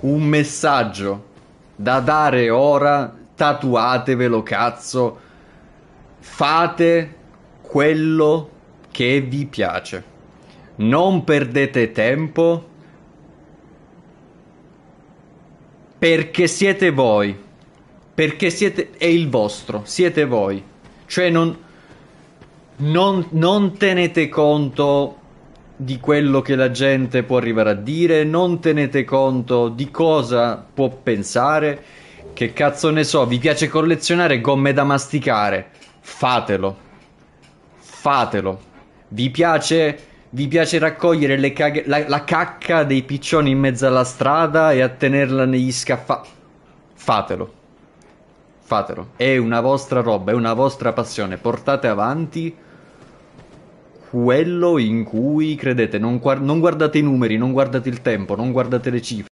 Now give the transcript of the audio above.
un messaggio da dare ora, tatuatevelo cazzo, fate quello che vi piace, non perdete tempo perché siete voi, perché siete, è il vostro, siete voi, cioè non, non, non tenete conto di quello che la gente può arrivare a dire, non tenete conto di cosa può pensare. Che cazzo ne so, vi piace collezionare gomme da masticare? Fatelo. Fatelo. Vi piace, vi piace raccogliere la, la, cacca dei piccioni in mezzo alla strada e a tenerla negli scaffali? Fatelo. Fatelo. È una vostra roba, è una vostra passione. Portate avanti quello in cui credete, non, guard- non guardate i numeri, non guardate il tempo, non guardate le cifre